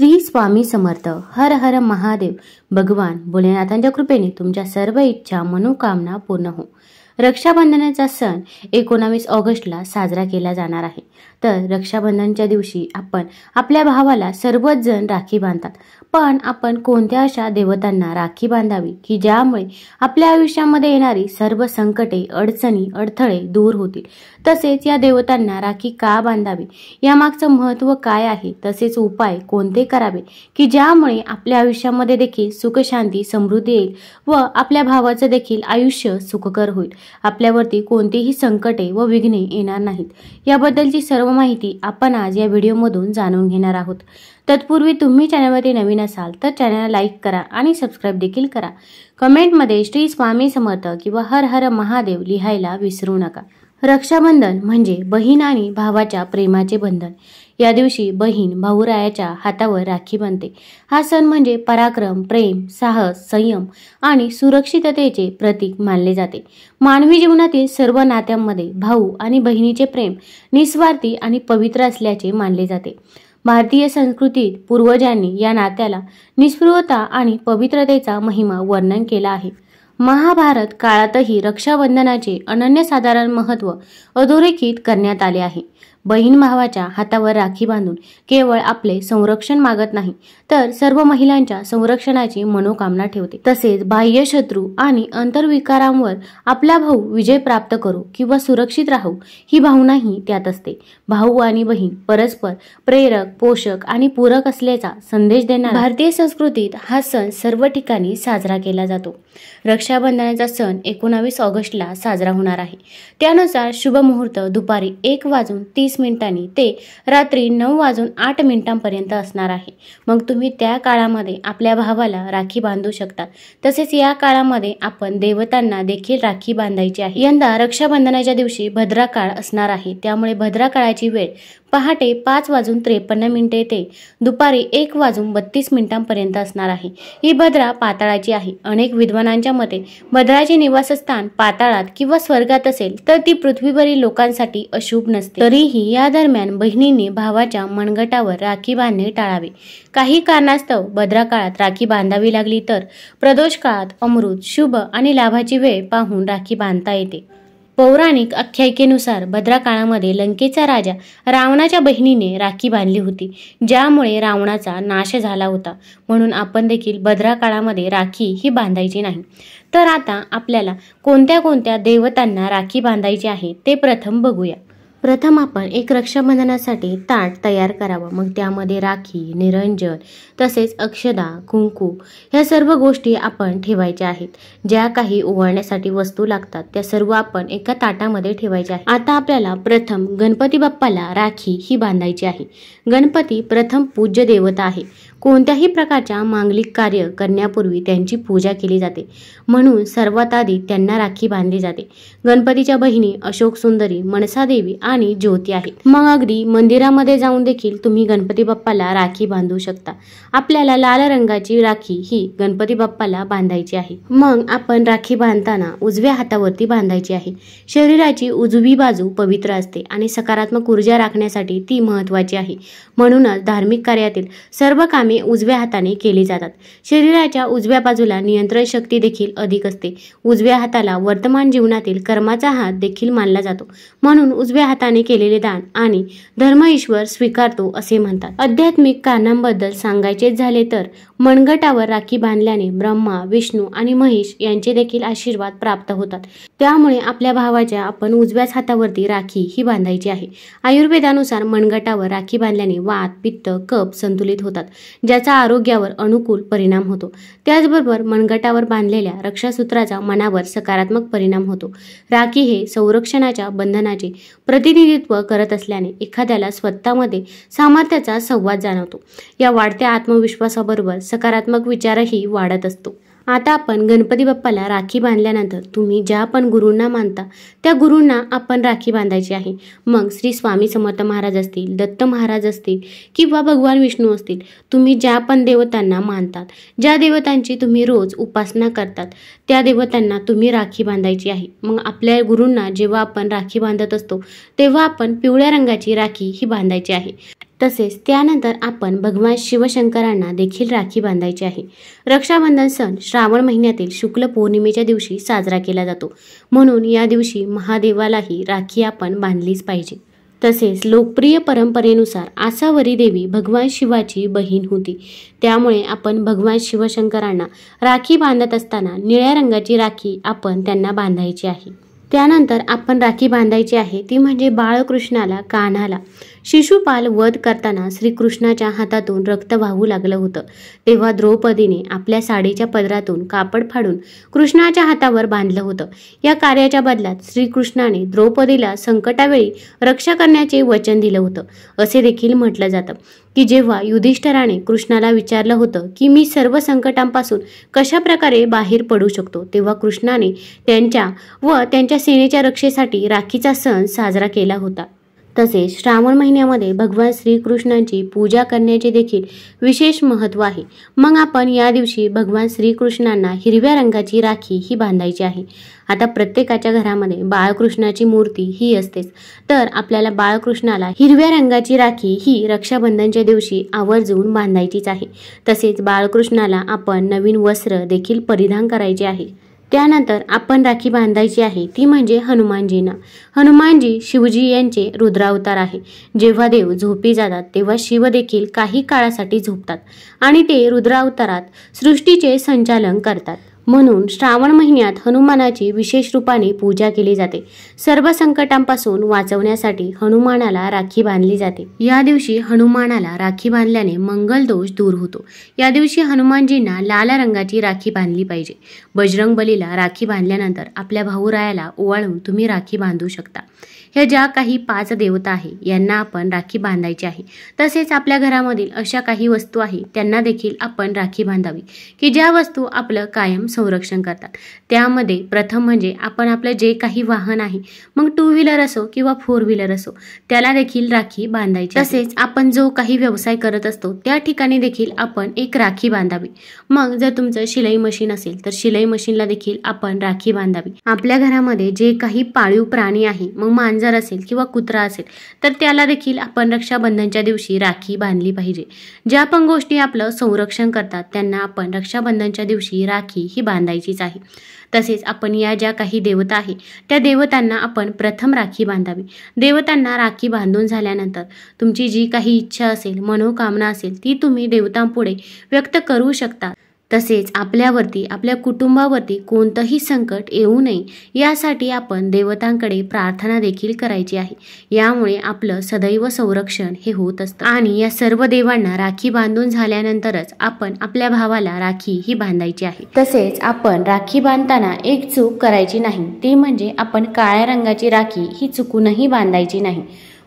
श्री स्वामी समर्थ हर हर महादेव भगवान भोलेनाथांच्या कृपेने तुमच्या सर्व इच्छा मनोकामना पूर्ण हो रक्षाबंधनाचा सण एकोणावीस ऑगस्टला साजरा केला जाणार आहे तर रक्षाबंधनच्या दिवशी आपण आपल्या भावाला सर्वच जण राखी बांधतात पण आपण कोणत्या अशा देवतांना राखी बांधावी की ज्यामुळे आपल्या आयुष्यामध्ये येणारी सर्व संकटे अडचणी अडथळे दूर होतील तसेच या देवतांना राखी का बांधावी यामागचं महत्त्व काय आहे तसेच उपाय कोणते करावे की ज्यामुळे आपल्या आयुष्यामध्ये देखील सुखशांती समृद्धी येईल व आपल्या भावाचं देखील आयुष्य सुखकर होईल आपल्यावरती कोणतीही संकटे व विघ्ने येणार नाहीत याबद्दलची सर्व माहिती आपण आज या व्हिडिओमधून जाणून घेणार आहोत तत्पूर्वी तुम्ही चॅनलवरती नवीन असाल तर चॅनलला लाईक करा आणि सबस्क्राईब देखील करा कमेंटमध्ये श्री स्वामी समर्थ किंवा हर हर महादेव लिहायला विसरू नका रक्षाबंधन म्हणजे बहीण आणि भावाच्या प्रेमाचे बंधन या दिवशी बहीण भाऊरायाच्या हातावर राखी बांधते हा सण म्हणजे पराक्रम प्रेम साहस संयम आणि सुरक्षिततेचे प्रतीक मानले जाते मानवी जीवनातील सर्व नात्यांमध्ये भाऊ आणि बहिणीचे प्रेम निस्वार्थी आणि पवित्र असल्याचे मानले जाते भारतीय संस्कृतीत पूर्वजांनी या नात्याला निस्पृहता आणि पवित्रतेचा महिमा वर्णन केला आहे महाभारत काळातही रक्षाबंधनाचे अनन्यसाधारण महत्व अधोरेखित करण्यात आले आहे बहीण भावाच्या हातावर राखी बांधून केवळ आपले संरक्षण मागत नाही तर सर्व महिलांच्या संरक्षणाची मनोकामना ठेवते तसेच बाह्य शत्रू आणि अंतर्विकारांवर आपला भाऊ विजय प्राप्त करू किंवा सुरक्षित राहू ही भावनाही त्यात असते भाऊ आणि बहीण परस्पर प्रेरक पोषक आणि पूरक असल्याचा संदेश देणार भारतीय संस्कृतीत हा सण सर्व ठिकाणी साजरा केला जातो रक्षाबंधनाचा सण एकोणावीस ऑगस्टला साजरा होणार आहे त्यानुसार शुभ मुहूर्त दुपारी एक वाजून तीस वीस मिनिटांनी ते रात्री नऊ वाजून आठ मिनिटांपर्यंत असणार आहे मग तुम्ही त्या काळामध्ये आपल्या भावाला राखी बांधू शकता तसेच या काळामध्ये आपण देवतांना देखील राखी बांधायची आहे यंदा रक्षाबंधनाच्या दिवशी भद्रा काळ असणार आहे त्यामुळे भद्रा काळाची वेळ पहाटे पाच वाजून त्रेपन्न मिनिटे ते दुपारी एक वाजून बत्तीस मिनिटांपर्यंत असणार आहे ही भद्रा पाताळाची आहे अनेक विद्वानांच्या मते भद्राचे निवासस्थान पाताळात किंवा स्वर्गात असेल तर ती पृथ्वीवरील लोकांसाठी अशुभ नसते तरीही तरीही या दरम्यान बहिणींनी भावाच्या मनगटावर राखी बांधणे टाळावे काही कारणास्तव भद्रा काळात राखी बांधावी लागली तर प्रदोष काळात अमृत शुभ आणि लाभाची वेळ पाहून राखी बांधता येते पौराणिक आख्यायिकेनुसार भद्रा काळामध्ये लंकेचा राजा रावणाच्या बहिणीने राखी बांधली होती ज्यामुळे रावणाचा नाश झाला होता म्हणून आपण देखील भद्रा काळामध्ये राखी ही बांधायची नाही तर आता आपल्याला कोणत्या कोणत्या देवतांना राखी बांधायची आहे ते प्रथम बघूया प्रथम आपण एक रक्षाबंधनासाठी ताट तयार करावं मग त्यामध्ये राखी निरंजन तसेच अक्षदा कुंकू ह्या सर्व गोष्टी आपण ठेवायच्या आहेत ज्या काही उघडण्यासाठी वस्तू लागतात त्या सर्व आपण एका ताटामध्ये ठेवायच्या आहेत आता आपल्याला प्रथम गणपती बाप्पाला राखी ही बांधायची आहे गणपती प्रथम पूज्य देवता आहे कोणत्याही प्रकारच्या मांगलिक कार्य करण्यापूर्वी त्यांची पूजा केली जाते म्हणून सर्वात आधी त्यांना राखी बांधली जाते गणपतीच्या बहिणी अशोक सुंदरी मनसादेवी आणि ज्योती आहे मग अगदी मंदिरामध्ये जाऊन देखील तुम्ही गणपती बाप्पाला राखी बांधू शकता आपल्याला लाल रंगाची राखी ही गणपती बाप्पाला बांधायची आहे मग आपण राखी बांधताना उजव्या हातावरती बांधायची आहे शरीराची उजवी बाजू पवित्र असते आणि सकारात्मक ऊर्जा राखण्यासाठी ती महत्वाची आहे म्हणूनच धार्मिक कार्यातील सर्व कामे कामे उजव्या हाताने केली जातात शरीराच्या उजव्या बाजूला नियंत्रण शक्ती देखील अधिक असते उजव्या हाताला वर्तमान जीवनातील कर्माचा हात देखील मानला जातो म्हणून उजव्या हाताने केलेले दान आणि धर्म ईश्वर स्वीकारतो असे म्हणतात आध्यात्मिक कारणांबद्दल सांगायचे झाले तर मनगटावर राखी बांधल्याने ब्रह्मा विष्णू आणि महेश यांचे देखील आशीर्वाद प्राप्त होतात त्यामुळे आपल्या भावाच्या आपण उजव्याच हातावरती राखी ही बांधायची आहे आयुर्वेदानुसार मनगटावर राखी बांधल्याने वात पित्त कप संतुलित होतात ज्याचा आरोग्यावर अनुकूल परिणाम होतो त्याचबरोबर मनगटावर बांधलेल्या रक्षासूत्राचा मनावर सकारात्मक परिणाम होतो राखी हे संरक्षणाच्या बंधनाचे प्रतिनिधित्व करत असल्याने एखाद्याला स्वतःमध्ये सामर्थ्याचा संवाद जाणवतो या वाढत्या आत्मविश्वासाबरोबर सकारात्मक विचारही वाढत असतो आता आपण गणपती बाप्पाला राखी बांधल्यानंतर तुम्ही ज्या पण गुरूंना मानता त्या गुरूंना आपण राखी बांधायची आहे मग श्री स्वामी समर्थ महाराज असतील दत्त महाराज असतील किंवा भगवान विष्णू असतील तुम्ही ज्या पण देवतांना मानतात ज्या देवतांची तुम्ही रोज उपासना करतात त्या देवतांना तुम्ही राखी बांधायची आहे मग आपल्या गुरूंना जेव्हा आपण राखी बांधत असतो तेव्हा आपण पिवळ्या रंगाची राखी ही बांधायची आहे तसेच त्यानंतर आपण भगवान शिवशंकरांना देखील राखी बांधायची आहे रक्षाबंधन सण श्रावण महिन्यातील शुक्ल पौर्णिमेच्या दिवशी साजरा केला जातो म्हणून या दिवशी महादेवालाही राखी आपण बांधलीच पाहिजे तसेच लोकप्रिय परंपरेनुसार आसावरी देवी भगवान शिवाची बहीण होती त्यामुळे आपण भगवान शिवशंकरांना राखी बांधत असताना निळ्या रंगाची राखी आपण त्यांना बांधायची आहे त्यानंतर आपण राखी बांधायची आहे ती म्हणजे बाळकृष्णाला कान्हाला शिशुपाल वध करताना श्रीकृष्णाच्या हातातून रक्त वाहू लागलं होतं तेव्हा द्रौपदीने आपल्या साडीच्या पदरातून कापड फाडून कृष्णाच्या हातावर बांधलं होतं या कार्याच्या बदल्यात श्रीकृष्णाने द्रौपदीला संकटावेळी रक्षा करण्याचे वचन दिलं होतं असे देखील म्हटलं जातं की जेव्हा युधिष्ठराने कृष्णाला विचारलं होतं की मी सर्व संकटांपासून कशाप्रकारे बाहेर पडू शकतो तेव्हा कृष्णाने त्यांच्या व त्यांच्या सेनेच्या रक्षेसाठी राखीचा सण साजरा केला होता तसेच श्रावण महिन्यामध्ये भगवान श्रीकृष्णाची पूजा करण्याचे देखील विशेष महत्त्व आहे मग आपण या दिवशी भगवान श्रीकृष्णांना हिरव्या रंगाची राखी ही बांधायची आहे आता प्रत्येकाच्या घरामध्ये बाळकृष्णाची मूर्ती ही असतेच तर आपल्याला बाळकृष्णाला हिरव्या रंगाची राखी ही रक्षाबंधनच्या दिवशी आवर्जून बांधायचीच आहे तसेच बाळकृष्णाला आपण नवीन वस्त्र देखील परिधान करायचे आहे त्यानंतर आपण राखी बांधायची आहे ती म्हणजे हनुमानजींना हनुमानजी शिवजी यांचे रुद्रावतार आहे जेव्हा देव झोपी जातात तेव्हा शिव देखील काही काळासाठी झोपतात आणि ते रुद्रावतारात सृष्टीचे संचालन करतात म्हणून श्रावण महिन्यात हनुमानाची विशेष रूपाने पूजा केली जाते सर्व संकटांपासून वाचवण्यासाठी हनुमानाला राखी बांधली जाते या दिवशी हनुमानाला राखी बांधल्याने मंगल दोष दूर होतो या दिवशी हनुमानजींना लाल रंगाची राखी बांधली पाहिजे बजरंग बलीला राखी बांधल्यानंतर आपल्या भाऊरायाला ओवाळून तुम्ही राखी बांधू शकता हे ज्या काही पाच देवता आहे यांना आपण राखी बांधायची आहे तसेच आपल्या घरामधील अशा काही वस्तू आहे त्यांना देखील आपण राखी बांधावी की ज्या वस्तू आपलं कायम संरक्षण करतात त्यामध्ये प्रथम म्हणजे आपण आपलं जे काही वाहन आहे मग टू व्हीलर असो किंवा फोर व्हीलर असो त्याला देखील राखी बांधायची तसेच आपण जो काही व्यवसाय करत असतो त्या ठिकाणी देखील आपण एक राखी बांधावी मग जर तुमचं शिलाई मशीन असेल तर शिलाई मशीनला देखील आपण राखी बांधावी आपल्या घरामध्ये जे काही पाळीव प्राणी आहे मग मांजर असेल किंवा कुत्रा असेल तर त्याला देखील आपण रक्षाबंधनच्या दिवशी राखी बांधली पाहिजे ज्या पण गोष्टी आपलं संरक्षण करतात त्यांना आपण रक्षाबंधनच्या दिवशी राखी ही ही बांधायचीच आहे तसेच आपण या ज्या काही देवता आहे त्या देवतांना आपण प्रथम राखी बांधावी देवतांना राखी बांधून झाल्यानंतर तुमची जी काही इच्छा असेल मनोकामना असेल ती तुम्ही देवतांपुढे व्यक्त करू शकता तसेच आपल्यावरती आपल्या कुटुंबावरती कोणतंही संकट येऊ नये यासाठी आपण देवतांकडे प्रार्थना देखील करायची आहे यामुळे आपलं सदैव संरक्षण हे होत असतं आणि या सर्व देवांना राखी बांधून झाल्यानंतरच आपण आपल्या भावाला राखी ही बांधायची आहे तसेच आपण राखी बांधताना एक चूक करायची नाही ती म्हणजे आपण काळ्या रंगाची राखी ही चुकूनही बांधायची नाही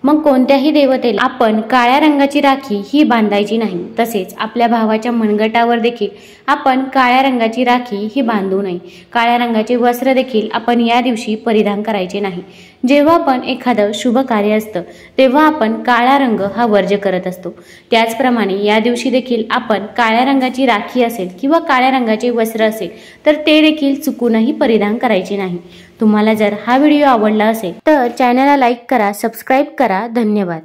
मग कोणत्याही देवतेला आपण काळ्या रंगाची राखी ही बांधायची नाही तसेच आपल्या भावाच्या मनगटावर देखील आपण काळ्या रंगाची राखी ही बांधू नये काळ्या रंगाचे वस्त्र देखील आपण या दिवशी परिधान करायचे नाही जेव्हा आपण एखादं शुभ कार्य असतं तेव्हा आपण काळा रंग हा वर्ज करत असतो त्याचप्रमाणे या दिवशी देखील आपण काळ्या रंगाची राखी असेल किंवा काळ्या रंगाचे वस्त्र असेल तर ते देखील चुकूनही परिधान करायचे नाही तुम्हाला जर हा व्हिडिओ आवडला असेल तर चॅनलला लाईक करा सबस्क्राईब करा धन्यवाद